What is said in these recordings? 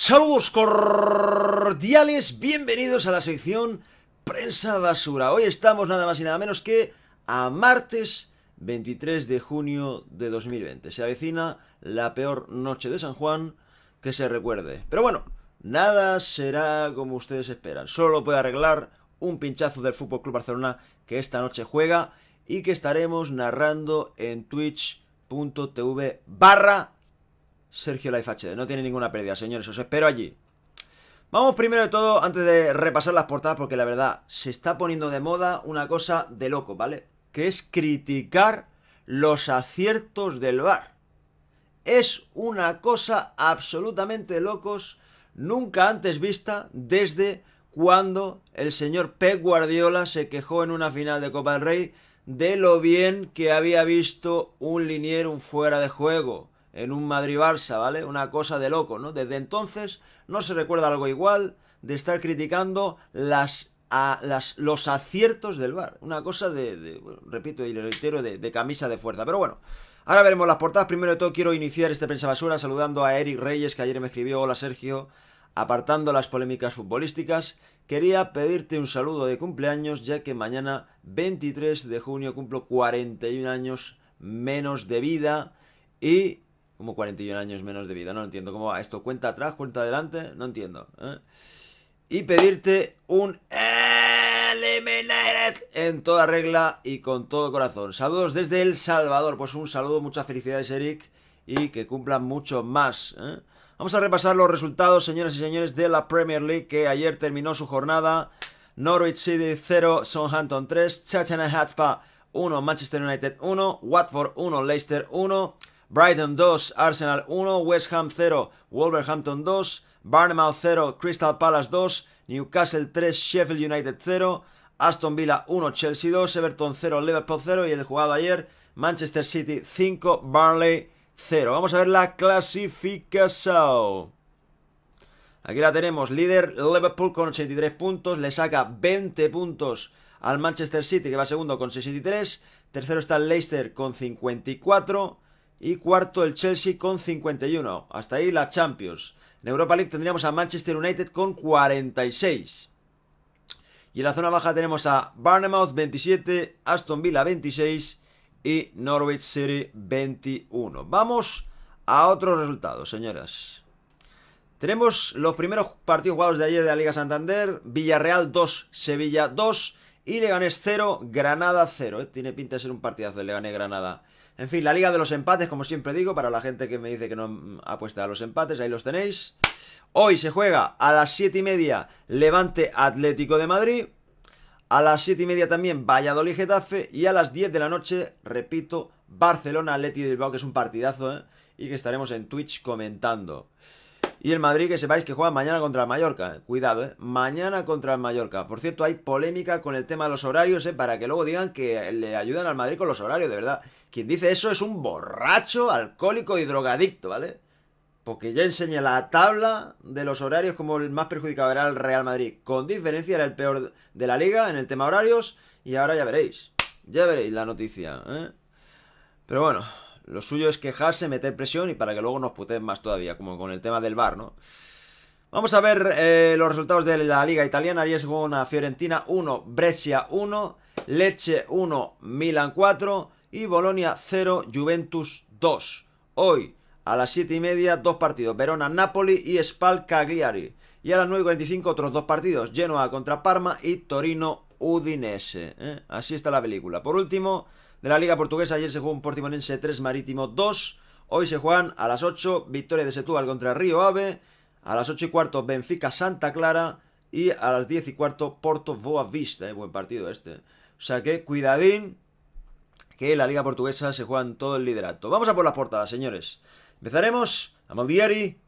Saludos cordiales, bienvenidos a la sección Prensa Basura. Hoy estamos nada más y nada menos que a martes 23 de junio de 2020. Se avecina la peor noche de San Juan que se recuerde. Pero bueno, nada será como ustedes esperan. Solo puede arreglar un pinchazo del Fútbol Club Barcelona que esta noche juega y que estaremos narrando en twitch.tv barra Sergio Life HD. No tiene ninguna pérdida, señores. Os espero allí. Vamos primero de todo, antes de repasar las portadas, porque la verdad, se está poniendo de moda una cosa de loco, ¿vale? Que es criticar los aciertos del bar. Es una cosa absolutamente locos, nunca antes vista desde cuando el señor Pep Guardiola se quejó en una final de Copa del Rey de lo bien que había visto un linier, un fuera de juego en un Madrid-Barça, ¿vale? Una cosa de loco, ¿no? Desde entonces no se recuerda algo igual de estar criticando las, a, las los aciertos del VAR. Una cosa de, repito y le reitero, de, de, camisa de fuerza. Pero bueno, ahora veremos las portadas. Primero de todo quiero iniciar este Prensa Basura saludando a Eric Reyes, que ayer me escribió, hola Sergio, apartando las polémicas futbolísticas. Quería pedirte un saludo de cumpleaños, ya que mañana 23 de junio cumplo 41 años menos de vida y como 41 años menos de vida. No entiendo cómo va ah, esto. Cuenta atrás, cuenta adelante. No entiendo. ¿eh? Y pedirte un Eliminated en toda regla y con todo corazón. Saludos desde El Salvador. Pues un saludo, muchas felicidades, Eric. Y que cumplan mucho más. ¿eh? Vamos a repasar los resultados, señoras y señores, de la Premier League que ayer terminó su jornada. Norwich City 0, Southampton 3, and Hatspa 1, Manchester United 1, Watford 1, Leicester 1. Brighton 2, Arsenal 1, West Ham 0, Wolverhampton 2, Barnemouth 0, Crystal Palace 2, Newcastle 3, Sheffield United 0, Aston Villa 1, Chelsea 2, Everton 0, Liverpool 0 y el jugado ayer Manchester City 5, Burnley 0. Vamos a ver la clasificación. Aquí la tenemos, líder Liverpool con 83 puntos, le saca 20 puntos al Manchester City que va segundo con 63, tercero está Leicester con 54, y cuarto el Chelsea con 51. Hasta ahí la Champions. En Europa League tendríamos a Manchester United con 46. Y en la zona baja tenemos a Barnemouth 27, Aston Villa 26 y Norwich City 21. Vamos a otros resultados, señoras. Tenemos los primeros partidos jugados de ayer de la Liga Santander. Villarreal 2, Sevilla 2 y Leganés 0, Granada 0. Eh, tiene pinta de ser un partidazo de Leganés-Granada. En fin, la liga de los empates, como siempre digo, para la gente que me dice que no apuesta a los empates, ahí los tenéis. Hoy se juega a las 7 y media Levante Atlético de Madrid. A las 7 y media también Valladolid Getafe. Y a las 10 de la noche, repito, Barcelona Atleti de Bilbao, que es un partidazo, ¿eh? Y que estaremos en Twitch comentando. Y el Madrid, que sepáis que juega mañana contra el Mallorca. Cuidado, ¿eh? Mañana contra el Mallorca. Por cierto, hay polémica con el tema de los horarios, ¿eh? Para que luego digan que le ayudan al Madrid con los horarios, de verdad. Quien dice eso es un borracho, alcohólico y drogadicto, ¿vale? Porque ya enseñé la tabla de los horarios como el más perjudicado era el Real Madrid. Con diferencia era el peor de la liga en el tema horarios. Y ahora ya veréis. Ya veréis la noticia, ¿eh? Pero bueno, lo suyo es quejarse, meter presión y para que luego nos puteen más todavía, como con el tema del bar, ¿no? Vamos a ver eh, los resultados de la Liga Italiana. Aries Fiorentina 1, Brescia 1, Leche 1, Milan 4 y Bolonia 0, Juventus 2. Hoy a las 7 y media dos partidos, Verona-Napoli y Spal-Cagliari. Y a las y 9 45, otros dos partidos, Genoa contra Parma y Torino-Udinese. ¿eh? Así está la película. Por último de la Liga Portuguesa. Ayer se jugó un Portimonense 3 Marítimo 2. Hoy se juegan a las 8 victoria de Setúbal contra Río Ave. A las 8 y cuarto Benfica Santa Clara. Y a las 10 y cuarto Porto Boa Vista. Eh, buen partido este. O sea que cuidadín que en la Liga Portuguesa se juegan todo el liderato. Vamos a por las portadas, señores. Empezaremos a Maldieri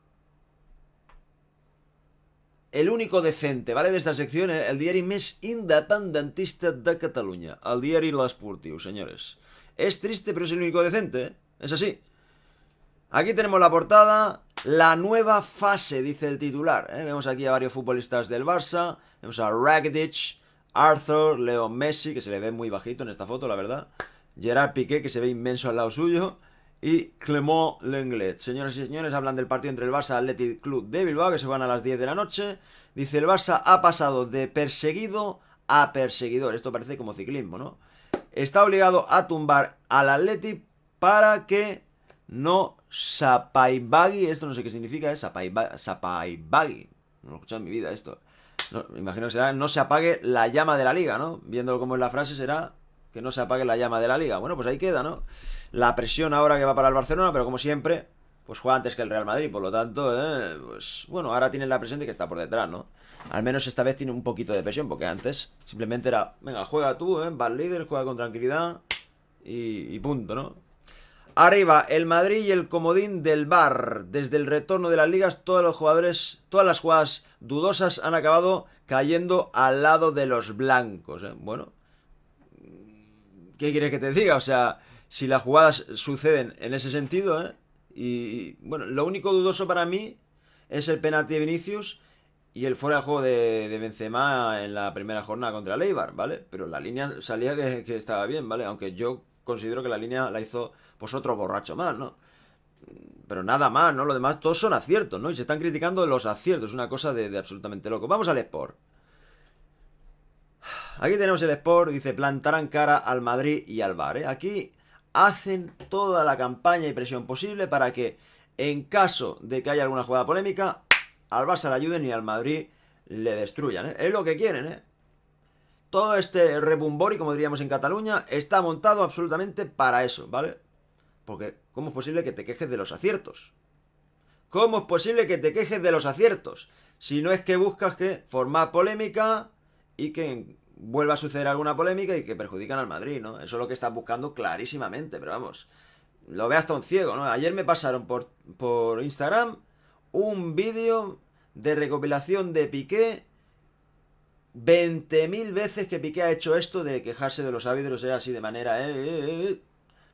el único decente, ¿vale? De esta sección, el diario Mes independentista de Cataluña, el Las Purtius, señores. Es triste, pero es el único decente, ¿eh? es así. Aquí tenemos la portada, la nueva fase, dice el titular. ¿eh? Vemos aquí a varios futbolistas del Barça, vemos a Rakitic, Arthur, Leo Messi, que se le ve muy bajito en esta foto, la verdad. Gerard Piqué, que se ve inmenso al lado suyo y Clement Lenglet. Señoras y señores, hablan del partido entre el Barça y Athletic Club de Bilbao, que se van a las 10 de la noche. Dice, el Barça ha pasado de perseguido a perseguidor. Esto parece como ciclismo, ¿no? Está obligado a tumbar al Athletic para que no sapaibagui. Esto no sé qué significa, es ¿eh? Sapaibagui. No lo he escuchado en mi vida esto. me imagino que será no se apague la llama de la liga, ¿no? Viéndolo como es la frase, será que no se apague la llama de la liga. Bueno, pues ahí queda, ¿no? la presión ahora que va para el Barcelona, pero como siempre, pues juega antes que el Real Madrid, por lo tanto, eh, pues bueno, ahora tienen la presión de que está por detrás, ¿no? Al menos esta vez tiene un poquito de presión, porque antes simplemente era, venga, juega tú, ¿eh? Bar líder, juega con tranquilidad y, punto, ¿no? Arriba, el Madrid y el comodín del Bar. Desde el retorno de las ligas, todos los jugadores, todas las jugadas dudosas han acabado cayendo al lado de los blancos. ¿eh? Bueno, ¿qué quieres que te diga? O sea, si las jugadas suceden en ese sentido, ¿eh? Y bueno, lo único dudoso para mí es el penalti de Vinicius y el fuera de juego de, Benzema en la primera jornada contra el ¿vale? Pero la línea salía que, estaba bien, ¿vale? Aunque yo considero que la línea la hizo pues otro borracho más, ¿no? Pero nada más, ¿no? Lo demás todos son aciertos, ¿no? Y se están criticando los aciertos, Es una cosa de, de absolutamente loco. Vamos al Sport. Aquí tenemos el Sport, dice plantarán cara al Madrid y al Bar, ¿eh? Aquí hacen toda la campaña y presión posible para que, en caso de que haya alguna jugada polémica, al Barça le ayuden y al Madrid le destruyan. ¿eh? Es lo que quieren, ¿eh? Todo este rebumbori, como diríamos en Cataluña, está montado absolutamente para eso, ¿vale? Porque, ¿cómo es posible que te quejes de los aciertos? ¿Cómo es posible que te quejes de los aciertos? Si no es que buscas que formar polémica y que vuelva a suceder alguna polémica y que perjudican al Madrid, ¿no? Eso es lo que están buscando clarísimamente, pero vamos, lo veas hasta un ciego, ¿no? Ayer me pasaron por, por Instagram un vídeo de recopilación de Piqué 20.000 veces que Piqué ha hecho esto de quejarse de los árbitros eh, así de manera, eh, eh, eh,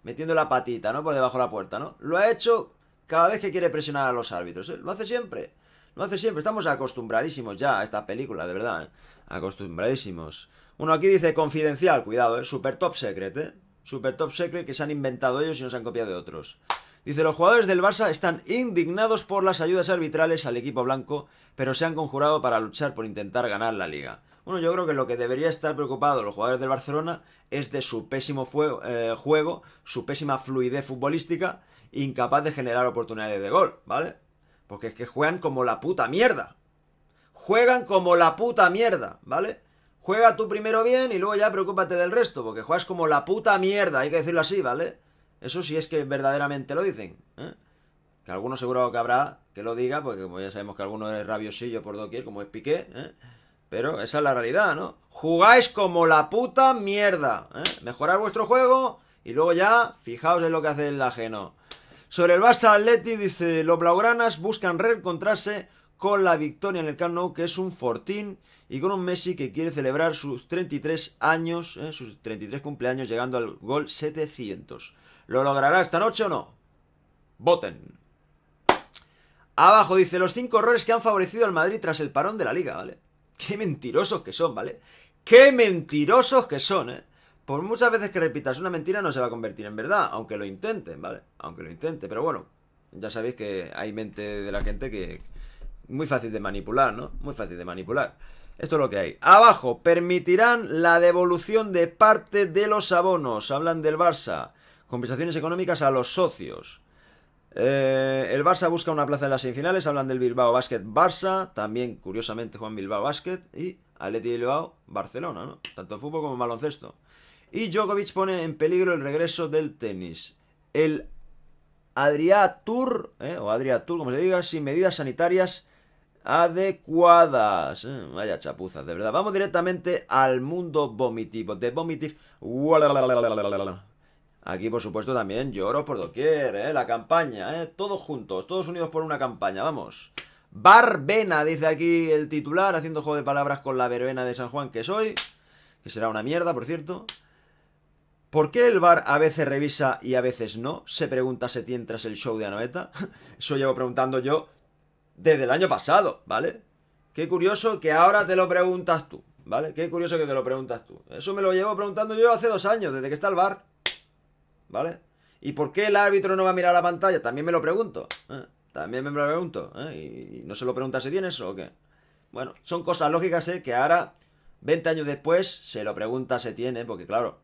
metiendo la patita, ¿no? Por debajo de la puerta, ¿no? Lo ha hecho cada vez que quiere presionar a los árbitros, lo hace siempre. No hace siempre, estamos acostumbradísimos ya a esta película, de verdad, ¿eh? Acostumbradísimos. Uno aquí dice confidencial, cuidado, ¿eh? Super top secret, ¿eh? Super top secret que se han inventado ellos y nos han copiado de otros. Dice, los jugadores del Barça están indignados por las ayudas arbitrales al equipo blanco, pero se han conjurado para luchar por intentar ganar la liga. Bueno, yo creo que lo que debería estar preocupado los jugadores del Barcelona es de su pésimo eh, juego, su pésima fluidez futbolística, incapaz de generar oportunidades de gol, ¿vale? Porque es que juegan como la puta mierda. Juegan como la puta mierda, ¿vale? Juega tú primero bien y luego ya preocúpate del resto, porque juegas como la puta mierda, hay que decirlo así, ¿vale? Eso sí es que verdaderamente lo dicen. ¿eh? Que alguno seguro que habrá que lo diga, porque como ya sabemos que alguno es rabiosillo por doquier, como es Piqué, ¿eh? Pero esa es la realidad, ¿no? Jugáis como la puta mierda. ¿eh? Mejorad vuestro juego y luego ya fijaos en lo que hace el ajeno. Sobre el Barça Atleti dice, los blaugranas buscan reencontrarse con la victoria en el Camp Nou, que es un fortín, y con un Messi que quiere celebrar sus 33 años, eh, sus 33 cumpleaños, llegando al gol 700. ¿Lo logrará esta noche o no? Voten. Abajo dice, los cinco errores que han favorecido al Madrid tras el parón de la Liga, ¿vale? Qué mentirosos que son, ¿vale? Qué mentirosos que son, ¿eh? por muchas veces que repitas una mentira no se va a convertir en verdad, aunque lo intente, ¿vale? Aunque lo intente, pero bueno, ya sabéis que hay mente de la gente que muy fácil de manipular, ¿no? Muy fácil de manipular. Esto es lo que hay. Abajo, permitirán la devolución de parte de los abonos. Hablan del Barça. Compensaciones económicas a los socios. Eh, el Barça busca una plaza en las semifinales. Hablan del Bilbao Basket Barça. También, curiosamente, Juan Bilbao Basket. Y Aleti Bilbao Barcelona, ¿no? Tanto fútbol como baloncesto. Y Djokovic pone en peligro el regreso del tenis. El Adriatur, eh, o Tour, como se diga, sin medidas sanitarias adecuadas. Eh, vaya chapuzas, de verdad. Vamos directamente al mundo vomitivo. De vomitive. Aquí, por supuesto, también lloro por doquier, ¿eh? La campaña, ¿eh? Todos juntos, todos unidos por una campaña, vamos. Barbena, dice aquí el titular, haciendo juego de palabras con la verbena de San Juan que soy. Que será una mierda, por cierto. ¿Por qué el VAR a veces revisa y a veces no? Se pregunta Setién tras el show de Anoeta. Eso llevo preguntando yo desde el año pasado, ¿vale? Qué curioso que ahora te lo preguntas tú, ¿vale? Qué curioso que te lo preguntas tú. Eso me lo llevo preguntando yo hace dos años, desde que está el VAR. ¿Vale? ¿Y por qué el árbitro no va a mirar la pantalla? También me lo pregunto. ¿eh? También me lo pregunto. ¿eh? ¿Y no se lo pregunta Setién eso o qué? Bueno, son cosas lógicas, ¿eh? Que ahora, 20 años después, se lo pregunta Setién, ¿eh? Porque claro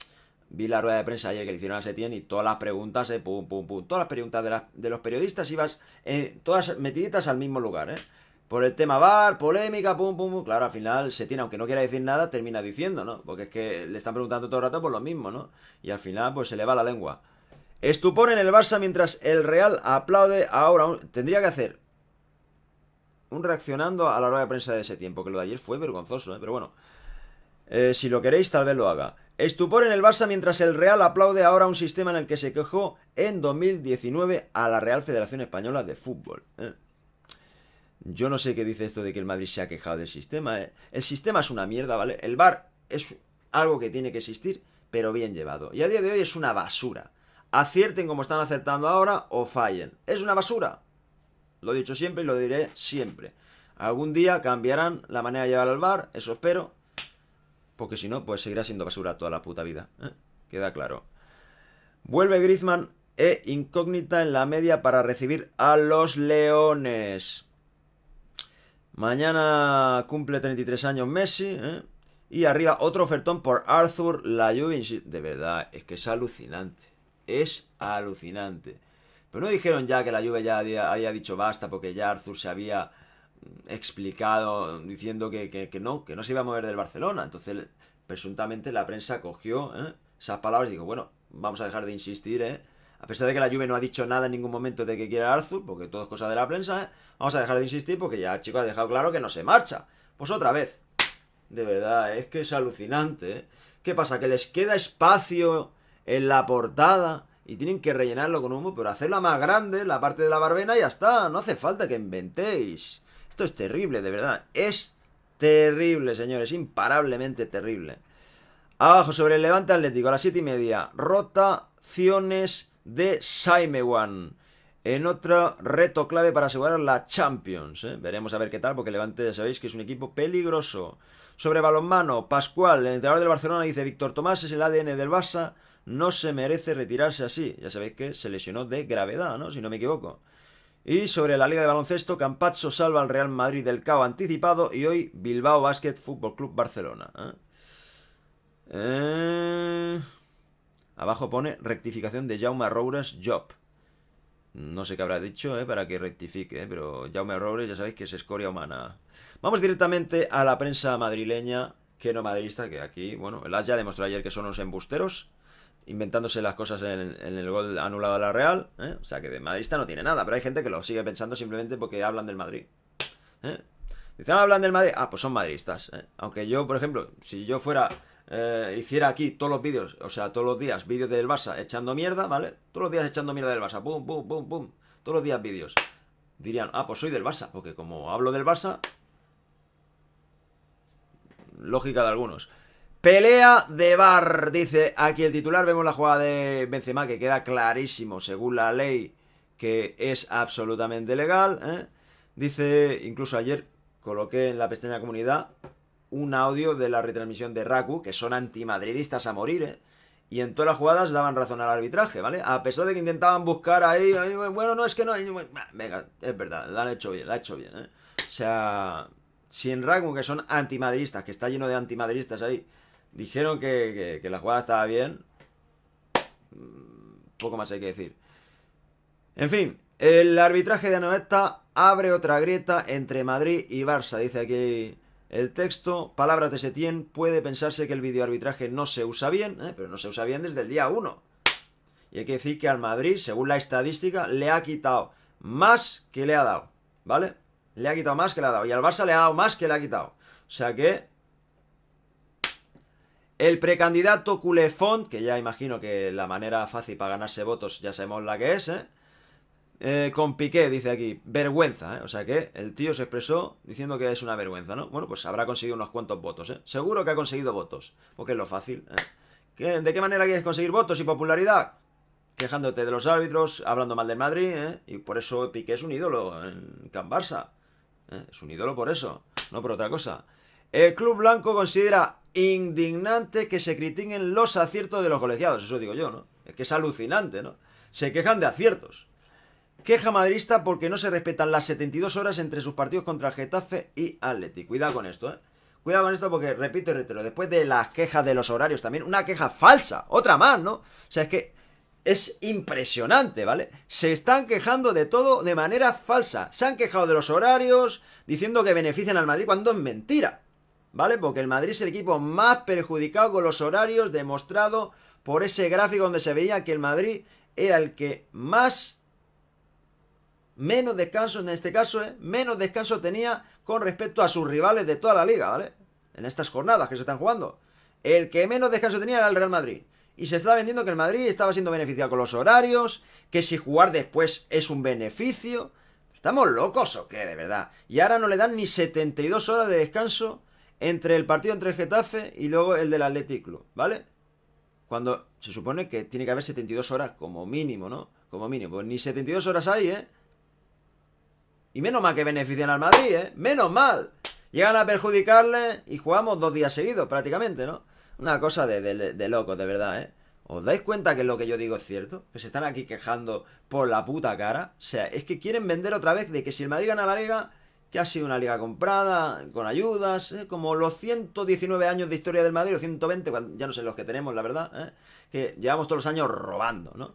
vi la rueda de prensa ayer que le hicieron a Setién y todas las preguntas, eh, pum, pum, pum, todas las preguntas de, los periodistas ibas eh, todas metiditas al mismo lugar, ¿eh? Por el tema bar polémica, pum, pum, pum. Claro, al final Setién, aunque no quiera decir nada, termina diciendo, ¿no? Porque es que le están preguntando todo el rato por lo mismo, ¿no? Y al final, pues se le va la lengua. Estupor en el Barça mientras el Real aplaude ahora. Tendría que hacer un reaccionando a la rueda de prensa de ese tiempo, que lo de ayer fue vergonzoso, ¿eh? Pero bueno, eh, si lo queréis, tal vez lo haga. Estupor en el Barça mientras el Real aplaude ahora un sistema en el que se quejó en 2019 a la Real Federación Española de Fútbol. ¿eh? Yo no sé qué dice esto de que el Madrid se ha quejado del sistema. ¿eh? El sistema es una mierda, ¿vale? El VAR es algo que tiene que existir, pero bien llevado. Y a día de hoy es una basura. Acierten como están acertando ahora o fallen. Es una basura. Lo he dicho siempre y lo diré siempre. Algún día cambiarán la manera de llevar al VAR, eso espero, porque si no, pues seguirá siendo basura toda la puta vida. ¿eh? Queda claro. Vuelve Griezmann e incógnita en la media para recibir a los Leones. Mañana cumple 33 años Messi. ¿eh? Y arriba otro ofertón por Arthur La Juve... De verdad, es que es alucinante. Es alucinante. Pero no dijeron ya que la lluvia ya había dicho basta porque ya Arthur se había explicado, diciendo que, no, que no se iba a mover del Barcelona. Entonces, presuntamente la prensa cogió ¿eh? esas palabras y dijo, bueno, vamos a dejar de insistir, ¿eh? A pesar de que la lluvia no ha dicho nada en ningún momento de que quiera Arthur, porque todo es cosa de la prensa, ¿eh? vamos a dejar de insistir porque ya el chico ha dejado claro que no se marcha. Pues otra vez. De verdad, es que es alucinante, ¿Qué pasa? ¿Que les queda espacio en la portada? y tienen que rellenarlo con humo, pero hacerla más grande, la parte de la barbena, y ya está. No hace falta que inventéis. Esto es terrible, de verdad. Es terrible, señores. Imparablemente terrible. Abajo, sobre el Levante Atlético, a las 7 y media. Rotaciones de Saimewan. En otro reto clave para asegurar la Champions. ¿eh? Veremos a ver qué tal, porque Levante sabéis que es un equipo peligroso. Sobre balonmano, Pascual, el entrenador del Barcelona, dice Víctor Tomás es el ADN del Barça, no se merece retirarse así. Ya sabéis que se lesionó de gravedad, ¿no? Si no me equivoco. Y sobre la Liga de Baloncesto, Campazzo salva al Real Madrid del caos anticipado y hoy Bilbao Basket Fútbol Club Barcelona. ¿eh? Eh, abajo pone rectificación de Jaume Rouras Job. No sé qué habrá dicho ¿eh? para que rectifique, pero Jaume Rouras ya sabéis que es escoria humana. Vamos directamente a la prensa madrileña, que no madridista, que aquí, bueno, el ya demostró ayer que son los embusteros inventándose las cosas en, el gol anulado a la Real. ¿eh? O sea que de madridista no tiene nada, pero hay gente que lo sigue pensando simplemente porque hablan del Madrid. ¿eh? Dicen, ah, hablan del Madrid. Ah, pues son madridistas. ¿eh? Aunque yo, por ejemplo, si yo fuera, hiciera aquí todos los vídeos, o sea, todos los días vídeos del Barça echando mierda, ¿vale? Todos los días echando mierda del Barça, pum, pum, pum, pum. Todos los días vídeos. Dirían, ah, pues soy del Barça, porque como hablo del Barça, lógica de algunos. Pelea de bar, dice aquí el titular. Vemos la jugada de Benzema que queda clarísimo según la ley que es absolutamente legal. ¿eh? Dice, incluso ayer coloqué en la pestaña comunidad un audio de la retransmisión de Raku, que son antimadridistas a morir, ¿eh? Y en todas las jugadas daban razón al arbitraje, ¿vale? A pesar de que intentaban buscar ahí, bueno, no, es que no. venga, es verdad, la han hecho bien, la han hecho bien, ¿eh? O sea, si en Raku, que son antimadridistas, que está lleno de antimadridistas ahí, Dijeron que, la jugada estaba bien. Mm, poco más hay que decir. En fin, el arbitraje de Anoeta abre otra grieta entre Madrid y Barça, dice aquí el texto. Palabras de Setién, puede pensarse que el videoarbitraje no se usa bien, ¿eh? pero no se usa bien desde el día 1. Y hay que decir que al Madrid, según la estadística, le ha quitado más que le ha dado, ¿vale? Le ha quitado más que le ha dado. Y al Barça le ha dado más que le ha quitado. O sea que el precandidato Culefont, que ya imagino que la manera fácil para ganarse votos ya sabemos la que es, ¿eh? ¿eh? con Piqué, dice aquí, vergüenza, ¿eh? O sea que el tío se expresó diciendo que es una vergüenza, ¿no? Bueno, pues habrá conseguido unos cuantos votos, ¿eh? Seguro que ha conseguido votos, porque es lo fácil, ¿eh? ¿De qué manera quieres conseguir votos y popularidad? Quejándote de los árbitros, hablando mal de Madrid, ¿eh? Y por eso Piqué es un ídolo en Camp Barça. ¿eh? Es un ídolo por eso, no por otra cosa. El Club Blanco considera indignante que se critiquen los aciertos de los colegiados, eso digo yo, ¿no? Es que es alucinante, ¿no? Se quejan de aciertos. Queja madrista porque no se respetan las 72 horas entre sus partidos contra el Getafe y Atleti. Cuidado con esto, ¿eh? Cuidado con esto porque, repito y reitero, después de las quejas de los horarios también, una queja falsa, otra más, ¿no? O sea, es que es impresionante, ¿vale? Se están quejando de todo de manera falsa. Se han quejado de los horarios, diciendo que benefician al Madrid cuando es mentira. ¿vale? Porque el Madrid es el equipo más perjudicado con los horarios demostrado por ese gráfico donde se veía que el Madrid era el que más menos descanso en este caso, ¿eh? menos descanso tenía con respecto a sus rivales de toda la liga, ¿vale? En estas jornadas que se están jugando. El que menos descanso tenía era el Real Madrid. Y se está vendiendo que el Madrid estaba siendo beneficiado con los horarios, que si jugar después es un beneficio. ¿Estamos locos o qué, de verdad? Y ahora no le dan ni 72 horas de descanso entre el partido entre el Getafe y luego el del Athletic Club, ¿vale? Cuando se supone que tiene que haber 72 horas como mínimo, ¿no? Como mínimo, pues ni 72 horas hay, ¿eh? Y menos mal que benefician al Madrid, ¿eh? Menos mal. Llegan a perjudicarle y jugamos dos días seguidos prácticamente, ¿no? Una cosa de, de, de locos, de verdad, ¿eh? ¿Os dais cuenta que lo que yo digo es cierto? Que se están aquí quejando por la puta cara. O sea, es que quieren vender otra vez de que si el Madrid gana la liga, que ha sido una liga comprada, con ayudas, ¿eh? como los 119 años de historia del Madrid, o 120, ya no sé los que tenemos, la verdad, ¿eh? que llevamos todos los años robando, ¿no?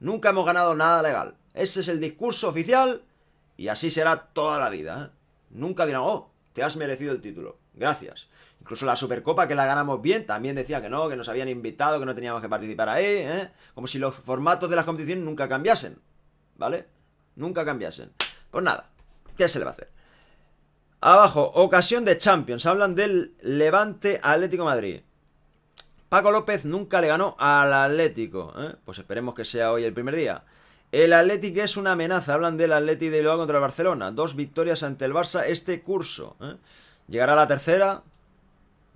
Nunca hemos ganado nada legal. Ese es el discurso oficial y así será toda la vida. ¿eh? Nunca dirán, oh, te has merecido el título. Gracias. Incluso la Supercopa, que la ganamos bien, también decía que no, que nos habían invitado, que no teníamos que participar ahí, ¿eh? como si los formatos de las competiciones nunca cambiasen, ¿vale? Nunca cambiasen. Pues nada, ¿qué se le va a hacer? Abajo, ocasión de Champions. Hablan del Levante Atlético Madrid. Paco López nunca le ganó al Atlético. ¿eh? Pues esperemos que sea hoy el primer día. El Atlético es una amenaza. Hablan del Atlético de Bilbao contra el Barcelona. Dos victorias ante el Barça este curso. ¿eh? ¿Llegará la tercera?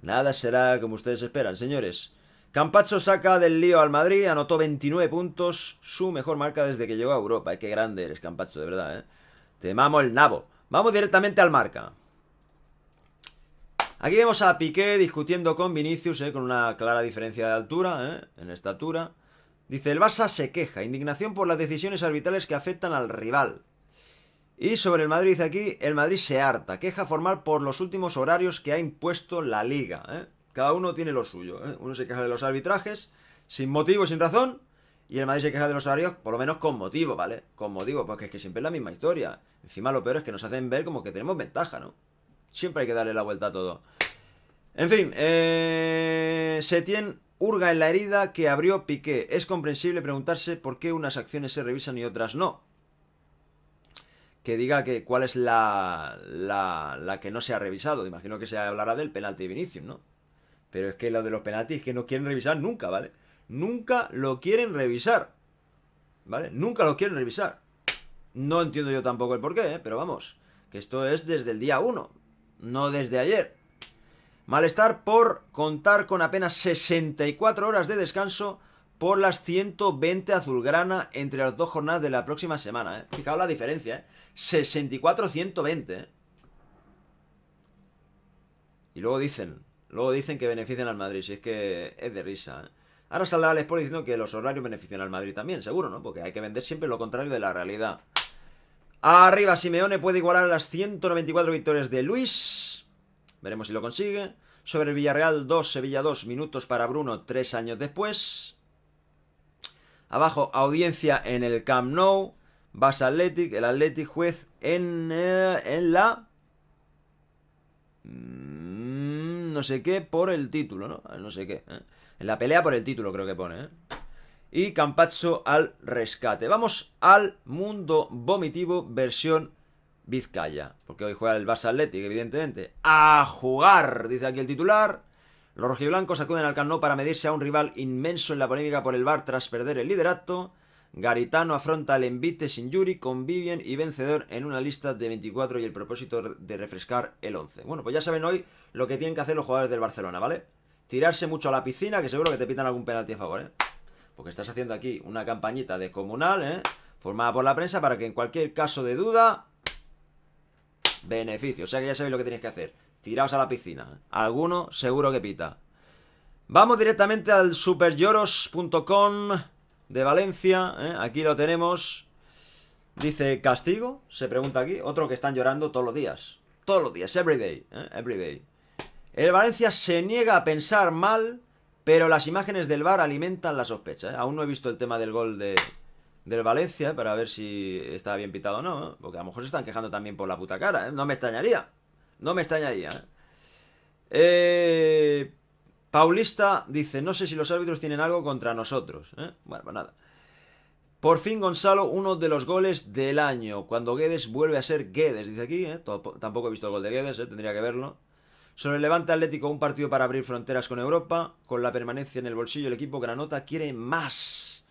Nada será como ustedes esperan, señores. Campacho saca del lío al Madrid. Anotó 29 puntos. Su mejor marca desde que llegó a Europa. Eh, qué grande eres, Campacho, de verdad. Te mamo el nabo. Vamos directamente al marca. Aquí vemos a Piqué discutiendo con Vinicius, eh, con una clara diferencia de altura, eh, en estatura. Dice, el Barça se queja, indignación por las decisiones arbitrales que afectan al rival. Y sobre el Madrid dice aquí, el Madrid se harta, queja formal por los últimos horarios que ha impuesto la liga. Eh". Cada uno tiene lo suyo, uno se queja de los arbitrajes, sin motivo, sin razón, y el Madrid se queja de los horarios, por lo menos con motivo, ¿vale? Con motivo, porque es que siempre es la misma historia. Encima lo peor es que nos hacen ver como que tenemos ventaja, ¿no? Siempre hay que darle la vuelta a todo. En fin, eh, Setien hurga en la herida que abrió Piqué. Es comprensible preguntarse por qué unas acciones se revisan y otras no. Que diga que cuál es la, la, la que no se ha revisado. Imagino que se hablará del penalti de Vinicius, ¿no? Pero es que lo de los penaltis que no quieren revisar nunca, ¿vale? Nunca lo quieren revisar. ¿Vale? Nunca lo quieren revisar. No entiendo yo tampoco el porqué, ¿eh? pero vamos, que esto es desde el día 1 no desde ayer. Malestar por contar con apenas 64 horas de descanso por las 120 azulgrana entre las dos jornadas de la próxima semana. ¿eh? Fijaos la diferencia, ¿eh? 64-120. Eh. Y luego dicen, luego dicen que benefician al Madrid, si es que es de risa. Eh. Ahora saldrá el Sport diciendo que los horarios benefician al Madrid también, seguro, ¿no? Porque hay que vender siempre lo contrario de la realidad. Arriba Simeone puede igualar las 194 victorias de Luis. Veremos si lo consigue. Sobre el Villarreal 2, Sevilla 2, minutos para Bruno tres años después. Abajo, audiencia en el Camp Nou. Vas Athletic, el Athletic juez en, eh, en la... Mm, no sé qué, por el título, ¿no? No sé qué. ¿eh? En la pelea por el título creo que pone, ¿eh? y Campazzo al rescate. Vamos al mundo vomitivo versión Vizcaya, porque hoy juega el Barça Athletic, evidentemente. A jugar, dice aquí el titular. Los rojiblancos acuden al cano para medirse a un rival inmenso en la polémica por el Bar tras perder el liderato. Garitano afronta el envite sin Yuri, convivien y vencedor en una lista de 24 y el propósito de refrescar el 11. Bueno, pues ya saben hoy lo que tienen que hacer los jugadores del Barcelona, ¿vale? Tirarse mucho a la piscina, que seguro que te pitan algún penalti a favor, ¿eh? Porque estás haciendo aquí una campañita descomunal, ¿eh? Formada por la prensa para que en cualquier caso de duda... Beneficio. O sea que ya sabéis lo que tenéis que hacer. Tiraos a la piscina. Alguno seguro que pita. Vamos directamente al superlloros.com de Valencia. ¿eh? Aquí lo tenemos. Dice castigo, se pregunta aquí. Otro que están llorando todos los días. Todos los días, day ¿eh? Everyday. El Valencia se niega a pensar mal pero las imágenes del VAR alimentan la sospecha. ¿eh? Aún no he visto el tema del gol de, del Valencia para ver si estaba bien pitado o no. ¿eh? Porque a lo mejor se están quejando también por la puta cara. ¿eh? No me extrañaría. No me extrañaría. Paulista dice, no sé si los árbitros tienen algo contra nosotros. Bueno, pues nada. Por fin, Gonzalo, uno de los goles del año. Cuando Guedes vuelve a ser Guedes, dice aquí. Tampoco he visto el gol de Guedes, tendría que verlo. Sobre el Levante Atlético, un partido para abrir fronteras con Europa. Con la permanencia en el bolsillo, el equipo Granota quiere más.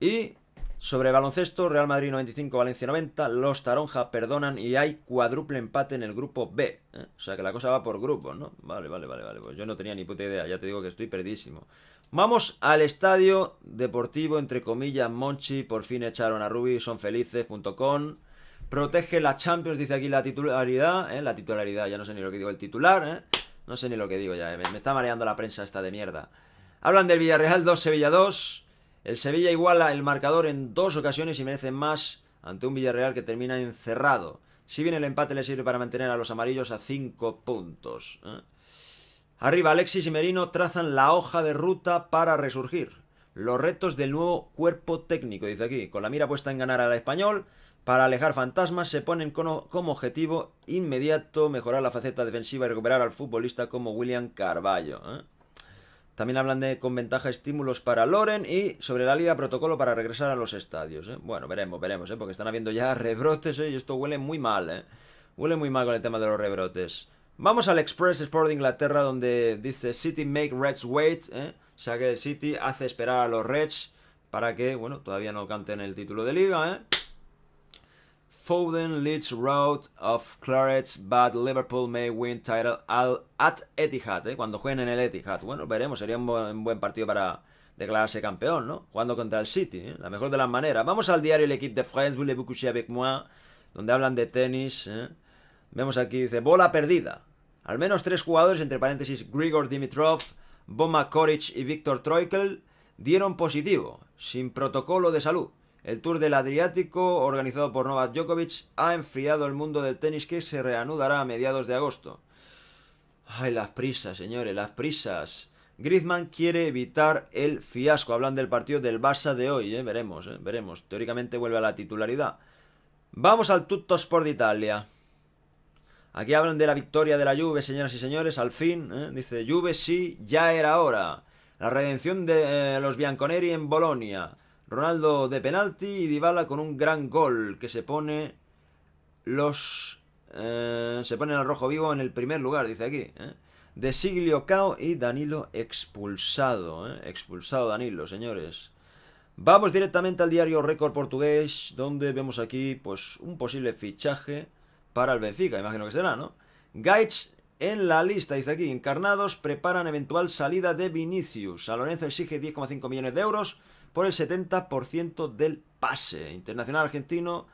Y sobre baloncesto, Real Madrid 95, Valencia 90. Los taronjas perdonan y hay cuádruple empate en el grupo B. ¿eh? O sea que la cosa va por grupos, ¿no? Vale, vale, vale, vale. Pues yo no tenía ni puta idea. Ya te digo que estoy perdísimo. Vamos al estadio deportivo, entre comillas, Monchi. Por fin echaron a Rubi, son felices.com. Protege la Champions, dice aquí la titularidad. ¿eh? La titularidad, ya no sé ni lo que digo el titular. ¿eh? No sé ni lo que digo ya. Eh, me, está mareando la prensa esta de mierda. Hablan del Villarreal 2, Sevilla 2. El Sevilla iguala el marcador en dos ocasiones y merece más ante un Villarreal que termina encerrado. Si bien el empate le sirve para mantener a los amarillos a 5 puntos. Arriba Alexis y Merino trazan la hoja de ruta para resurgir. Los retos del nuevo cuerpo técnico, dice aquí, con la mira puesta en ganar al español, para alejar fantasmas se ponen como objetivo inmediato mejorar la faceta defensiva y recuperar al futbolista como William Carballo. ¿eh? También hablan de con ventaja estímulos para Loren y sobre la liga protocolo para regresar a los estadios. ¿eh? Bueno, veremos, veremos, ¿eh? porque están habiendo ya rebrotes y esto huele muy mal. Huele muy mal con el tema de los rebrotes. Vamos al Express Sport de Inglaterra donde dice City make Reds wait. O sea que City hace esperar a los Reds para que, bueno, todavía no canten el título de liga. ¿eh? Foden leads route of Clarets, but Liverpool may win title at Etihad, ¿eh? cuando jueguen en el Etihad. Bueno, veremos, sería un buen, partido para declararse campeón, ¿no? Jugando contra el City, ¿eh? la mejor de las maneras. Vamos al diario El Equipe de France, avec moi, donde hablan de tenis. ¿eh? Vemos aquí, dice, bola perdida. Al menos tres jugadores, entre paréntesis, Grigor Dimitrov, Boma Koric y Viktor Troikel, dieron positivo, sin protocolo de salud. El Tour del Adriático, organizado por Novak Djokovic, ha enfriado el mundo del tenis que se reanudará a mediados de agosto. Ay, las prisas, señores, las prisas. Griezmann quiere evitar el fiasco. Hablan del partido del Barça de hoy, ¿eh? veremos, ¿eh? veremos. Teóricamente vuelve a la titularidad. Vamos al Tutto Italia. Aquí hablan de la victoria de la Juve, señoras y señores, al fin. ¿eh? Dice, Juve sí, ya era hora. La redención de eh, los Bianconeri en Bolonia. Ronaldo de penalti y Dybala con un gran gol que se pone los... Eh, se pone al rojo vivo en el primer lugar, dice aquí. ¿eh? De Siglio Cao y Danilo expulsado. ¿eh? Expulsado Danilo, señores. Vamos directamente al diario Record Portugués, donde vemos aquí pues un posible fichaje para el Benfica, imagino que será, ¿no? gaitz en la lista, dice aquí, encarnados preparan eventual salida de Vinicius. Lorenzo exige 10,5 millones de euros por el 70% del pase. Internacional argentino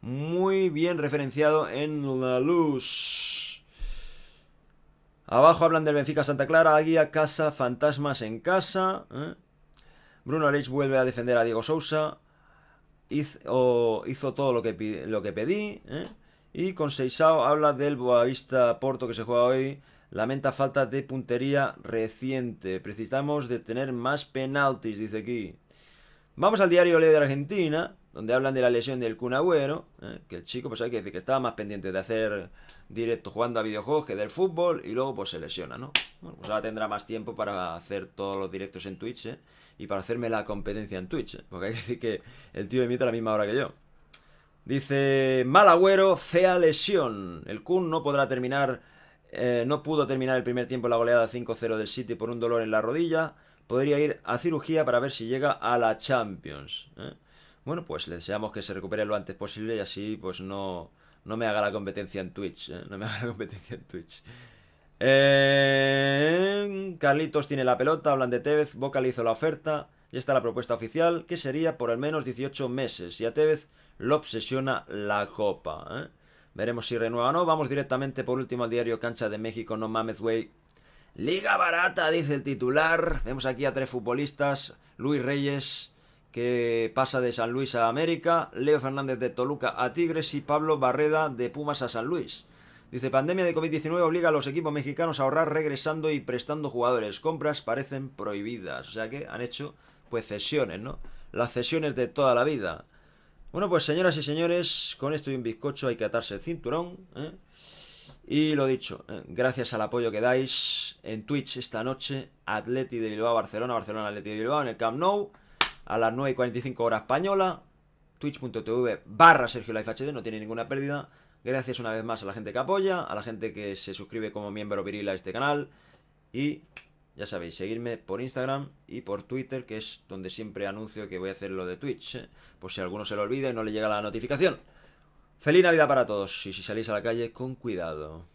muy bien referenciado en la luz. Abajo hablan del Benfica Santa Clara, Aguía, Casa, Fantasmas en casa. ¿eh? Bruno Leitch vuelve a defender a Diego Sousa. Hizo, todo lo que, lo que pedí. ¿eh? Y con Seisao habla del Boavista Porto que se juega hoy. Lamenta falta de puntería reciente. Precisamos de tener más penaltis, dice aquí. Vamos al diario Ley de Argentina, donde hablan de la lesión del Kun Agüero, eh, que el chico pues hay que decir que estaba más pendiente de hacer directo jugando a videojuegos que del fútbol y luego pues se lesiona, ¿no? Bueno, pues ahora tendrá más tiempo para hacer todos los directos en Twitch eh, y para hacerme la competencia en Twitch, ¿eh? porque hay que decir que el tío emite a la misma hora que yo. Dice, mal Agüero, fea lesión. El Kun no podrá terminar, eh, no pudo terminar el primer tiempo la goleada 5-0 del City por un dolor en la rodilla podría ir a cirugía para ver si llega a la Champions. ¿eh? Bueno, pues le deseamos que se recupere lo antes posible y así pues no, no me haga la competencia en Twitch. ¿eh? No me haga la competencia en Twitch. Eh, Carlitos tiene la pelota, hablan de Tevez, Boca hizo la oferta, ya está la propuesta oficial, que sería por al menos 18 meses, y a Tevez lo obsesiona la copa. Veremos si renueva o no, vamos directamente por último al diario Cancha de México, no mames, güey, Liga barata, dice el titular. Vemos aquí a tres futbolistas. Luis Reyes, que pasa de San Luis a América. Leo Fernández de Toluca a Tigres y Pablo Barreda de Pumas a San Luis. Dice, pandemia de COVID-19 obliga a los equipos mexicanos a ahorrar regresando y prestando jugadores. Compras parecen prohibidas. O sea que han hecho, pues, cesiones, ¿no? Las cesiones de toda la vida. Bueno, pues señoras y señores, con esto y un bizcocho hay que atarse el cinturón. ¿eh? Y lo dicho, eh, gracias al apoyo que dais en Twitch esta noche, Atleti de Bilbao, Barcelona, Barcelona, Atleti de Bilbao en el Camp Nou, a las 9 y 45 horas española, twitch.tv barra Sergio no tiene ninguna pérdida. Gracias una vez más a la gente que apoya, a la gente que se suscribe como miembro viril a este canal. Y ya sabéis, seguirme por Instagram y por Twitter, que es donde siempre anuncio que voy a hacer lo de Twitch, eh, por si alguno se lo olvida y no le llega la notificación. Feliz Navidad para todos y si salís a la calle, con cuidado.